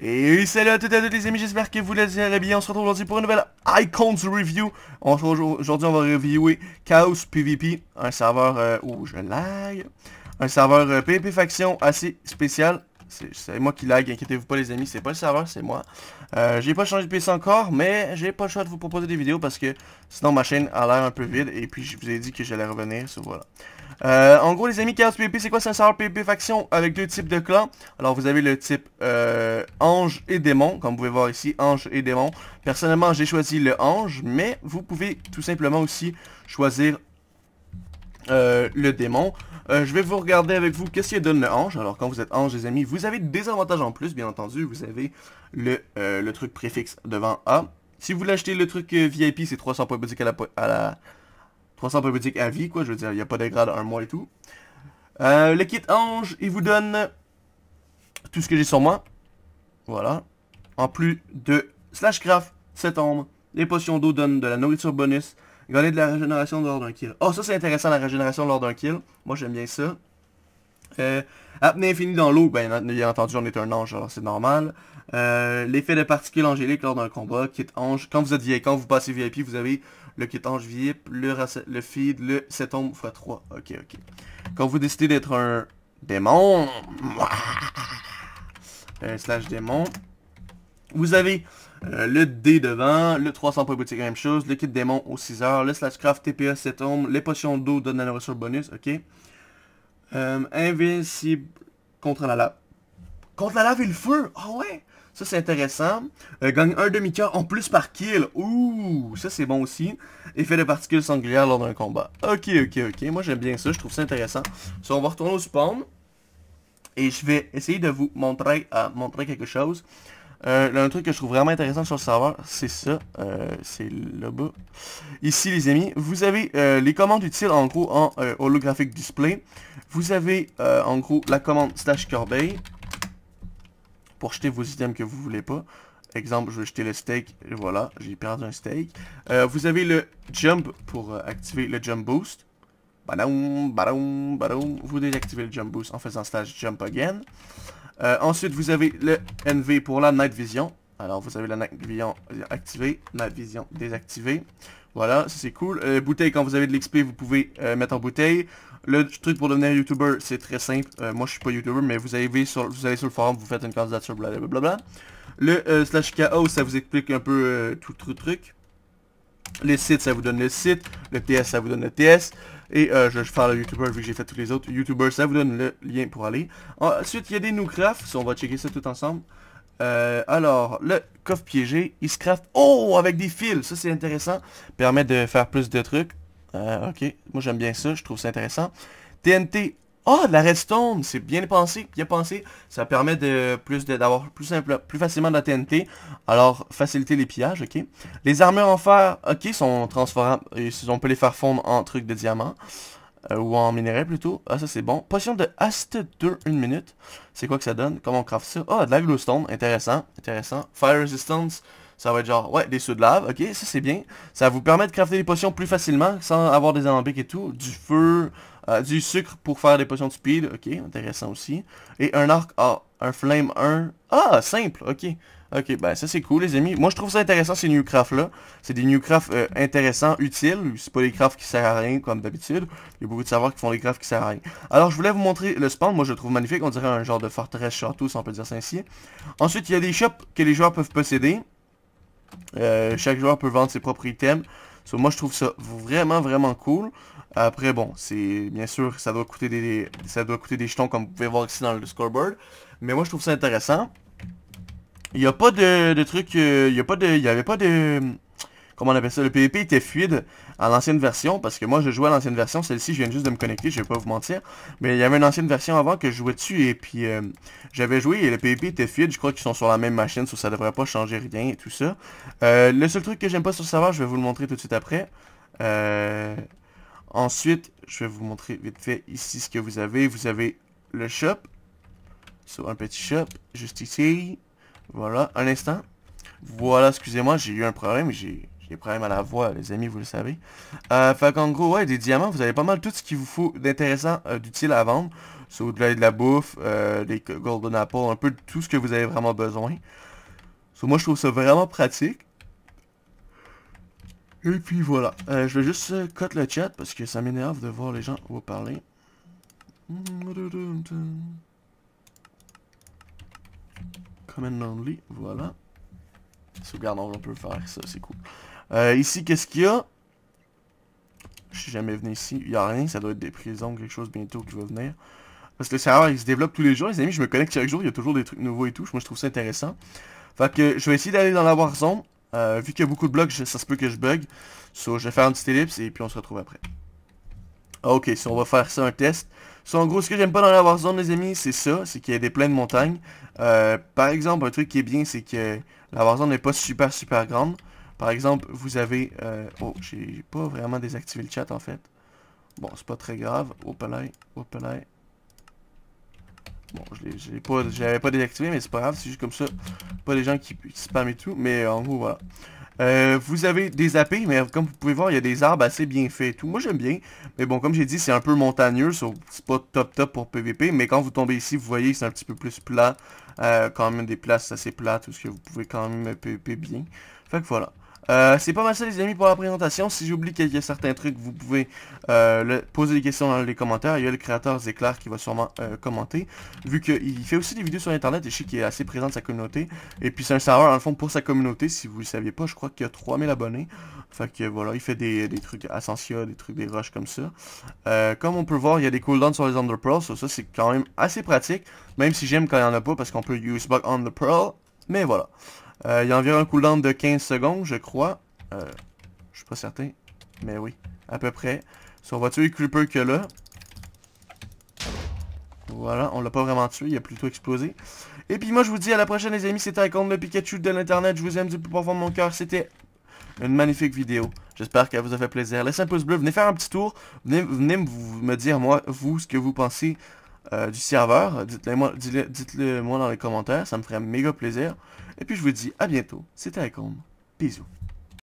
Et salut à toutes et à tous les amis, j'espère que vous allez bien. On se retrouve aujourd'hui pour une nouvelle Icons Review. Aujourd'hui, on va reviewer Chaos PvP, un serveur euh, où oh, je lag. Un serveur PvP euh, faction assez spécial. C'est moi qui lag, inquiétez-vous pas les amis, c'est pas le serveur, c'est moi. Euh, j'ai pas changé de PC encore, mais j'ai pas le choix de vous proposer des vidéos parce que sinon ma chaîne a l'air un peu vide et puis je vous ai dit que j'allais revenir, C'est voilà. Euh, en gros, les amis, Chaos PvP, c'est quoi C'est un serveur PvP faction avec deux types de clans. Alors, vous avez le type euh, ange et démon, comme vous pouvez voir ici, ange et démon. Personnellement, j'ai choisi le ange, mais vous pouvez tout simplement aussi choisir euh, le démon. je vais vous regarder avec vous qu'est-ce qu'il donne le ange. Alors quand vous êtes ange, les amis, vous avez des avantages en plus, bien entendu. Vous avez le, truc préfixe devant A. Si vous voulez acheter le truc VIP, c'est 300 points basiques à la, à la 300 bibliothèques à vie, quoi. Je veux dire, il n'y a pas de un mois et tout. Euh, le kit ange, il vous donne tout ce que j'ai sur moi. Voilà. En plus de slash Slashcraft, cette ombre. Les potions d'eau donnent de la nourriture bonus. Gagner de la régénération lors d'un kill. Oh, ça c'est intéressant, la régénération lors d'un kill. Moi j'aime bien ça. Euh, apnée infinie dans l'eau, ben bien entendu on est un ange, alors c'est normal. Euh, l'effet de particules angéliques lors d'un combat, kit ange. Quand vous êtes VIP, quand vous passez VIP, vous avez le kit Ange VIP, le, le feed, le septombre x 3. Ok, ok. Quand vous décidez d'être un démon, un slash démon, vous avez euh, le D devant, le 300 points boutique, même chose, le kit démon au 6 heures, le slash craft TPA 7 les potions d'eau donnent la ressource bonus, ok. Euh, invincible contre la lave. Contre la lave et le feu, ah ouais ça, c'est intéressant. Euh, gagne un demi-cœur en plus par kill. Ouh, ça, c'est bon aussi. Effet de particules sanglières lors d'un combat. Ok, ok, ok. Moi, j'aime bien ça. Je trouve ça intéressant. on va retourner au spawn. Et je vais essayer de vous montrer, euh, montrer quelque chose. Euh, un truc que je trouve vraiment intéressant sur le serveur, c'est ça. c'est là-bas. Ici, les amis, vous avez les commandes utiles, en gros, en holographique display. Vous avez, en gros, la commande slash corbeille pour jeter vos items que vous voulez pas. Exemple, je vais jeter le steak, voilà, j'ai perdu un steak. Euh, vous avez le jump pour euh, activer le jump boost. Badaoum, badaoum, badaoum. Vous désactivez le jump boost en faisant slash jump again. Euh, ensuite, vous avez le NV pour la night vision. Alors, vous avez la night vision activée, night vision désactivée. Voilà, c'est cool. bouteille, quand vous avez de l'XP, vous pouvez mettre en bouteille. Le truc pour devenir YouTuber, c'est très simple. Euh, moi, je suis pas YouTuber, mais vous allez sur, vous allez sur le forum, vous faites une candidature, blablabla. Le euh, slash KO, ça vous explique un peu euh, tout le truc. Les sites, ça vous donne le site. Le TS, ça vous donne le TS. Et je vais faire le YouTuber vu que j'ai fait tous les autres. YouTuber, ça vous donne le lien pour aller. Ensuite, il y a des noographes. On va checker ça tout ensemble. alors, le coffre piégé, il se craft... Oh, avec des fils. Ça, c'est intéressant. Permet de faire plus de trucs. Euh, ok, moi j'aime bien ça, je trouve ça intéressant. TNT, oh, ah, de la redstone, c'est bien pensé, bien pensé. Ça permet de plus d'avoir plus simple, plus facilement de la TNT. Alors, faciliter les pillages, ok. Les armures en fer, ok, sont transformables. On peut les faire fondre en trucs de diamant. Euh, ou en minerais plutôt. Ah, ça c'est bon. Potion de haste 2, 1 minute. C'est quoi que ça donne Comment on craft ça oh, de la glowstone, intéressant, intéressant. Fire resistance, ça va être genre, ouais, des sous de lave, ok, ça c'est bien. Ça vous permet de crafter des potions plus facilement, sans avoir des alambics et tout. Du feu, euh, du sucre pour faire des potions de speed, ok, intéressant aussi. Et un arc, ah, un flame 1, ah, simple, ok. Ok, ben ça c'est cool les amis. Moi je trouve ça intéressant ces new crafts là. C'est des new crafts euh, intéressants, utiles. C'est pas des crafts qui servent à rien comme d'habitude. Il y a beaucoup de savoir qui font des crafts qui servent à rien. Alors je voulais vous montrer le spawn. Moi je le trouve magnifique. On dirait un genre de forteresse château si on peut dire ça ainsi. Ensuite il y a des shops que les joueurs peuvent posséder. Euh, chaque joueur peut vendre ses propres items. donc moi, je trouve ça vraiment, vraiment cool. Après, bon, c'est bien sûr, ça doit, coûter des, ça doit coûter des jetons, comme vous pouvez voir ici dans le scoreboard. Mais moi, je trouve ça intéressant. Il n'y a pas de, de truc... Euh, de, il n'y avait pas de comment on appelle ça, le PVP e était fluide à l'ancienne version, parce que moi je jouais à l'ancienne version, celle-ci je viens juste de me connecter, je vais pas vous mentir, mais il y avait une ancienne version avant que je jouais dessus, et puis euh, j'avais joué et le PVP e était fluide, je crois qu'ils sont sur la même machine, soit ça devrait pas changer rien et tout ça. Euh, le seul truc que j'aime pas sur le serveur, je vais vous le montrer tout de suite après. Euh, ensuite, je vais vous montrer vite fait ici ce que vous avez, vous avez le shop, sur un petit shop, juste ici, voilà, un instant. Voilà, excusez-moi, j'ai eu un problème, j'ai j'ai des problèmes à la voix, les amis, vous le savez. Euh, fait qu'en gros, ouais, des diamants, vous avez pas mal tout ce qu'il vous faut d'intéressant, euh, d'utile à vendre. Sauf de la, de la bouffe, euh, des golden apples, un peu tout ce que vous avez vraiment besoin. moi, je trouve ça vraiment pratique. Et puis voilà. Euh, je vais juste euh, le chat parce que ça m'énerve de voir les gens vous parler. Comment only, voilà. Regarde, on peut faire ça, c'est cool. Euh, ici, qu'est-ce qu'il y a Je suis jamais venu ici. Il n'y a rien, ça doit être des prisons, quelque chose bientôt qui va venir. Parce que le serveur, il se développe tous les jours, les amis. Je me connecte chaque jour, il y a toujours des trucs nouveaux et tout. Moi, je trouve ça intéressant. Fait que je vais essayer d'aller dans la Warzone. Euh, vu qu'il y a beaucoup de blocs, ça se peut que je bug. So, je vais faire un petit ellipse et puis on se retrouve après. Ok, si on va faire ça un test en gros, ce que j'aime pas dans la Warzone, les amis, c'est ça, c'est qu'il y a des pleines montagnes. Euh, par exemple, un truc qui est bien, c'est que la Warzone n'est pas super, super grande. Par exemple, vous avez... Euh, oh, j'ai pas vraiment désactivé le chat, en fait. Bon, c'est pas très grave. Hop là, hop là. Bon, je l'avais pas, pas désactivé, mais c'est pas grave, c'est juste comme ça. Pas les gens qui, qui spamment et tout, mais euh, en gros, voilà. Euh, vous avez des AP, mais comme vous pouvez voir, il y a des arbres assez bien faits. Tout. Moi, j'aime bien. Mais bon, comme j'ai dit, c'est un peu montagneux, c'est pas top top pour PVP. Mais quand vous tombez ici, vous voyez, c'est un petit peu plus plat. Euh, quand même des places assez plates, ce que vous pouvez quand même PVP bien. Fait que voilà. Euh, c'est pas mal ça les amis pour la présentation. Si j'oublie qu'il y a certains trucs, vous pouvez euh, poser des questions dans les commentaires. Il y a le créateur Zéclair qui va sûrement euh, commenter. Vu qu'il fait aussi des vidéos sur internet et je sais qu'il est assez présent de sa communauté. Et puis c'est un serveur en fond pour sa communauté. Si vous le saviez pas, je crois qu'il y a 3000 abonnés. Fait que voilà, il fait des, trucs ascension, des trucs des rushs comme ça. comme on peut voir, il y a des cooldowns sur les Under Ça, c'est quand même assez pratique. Même si j'aime quand il n'y en a pas parce qu'on peut use bug on the Pearl. Mais voilà. Euh, il y a environ un cooldown de 15 secondes, je crois. Euh, je suis pas certain. Mais oui, à peu près. Si on va tuer Creeper que là. Voilà, on l'a pas vraiment tué, il a plutôt explosé. Et puis moi je vous dis à la prochaine les amis, c'était Icon le Pikachu de l'internet. Je vous aime du plus profond de mon cœur. C'était une magnifique vidéo. J'espère qu'elle vous a fait plaisir. Laissez un pouce bleu, venez faire un petit tour. venez me dire moi, vous, ce que vous pensez euh, du serveur. Dites-le moi, dans les commentaires, ça me ferait méga plaisir. Et puis je vous dis à bientôt, c'était Icon, bisous.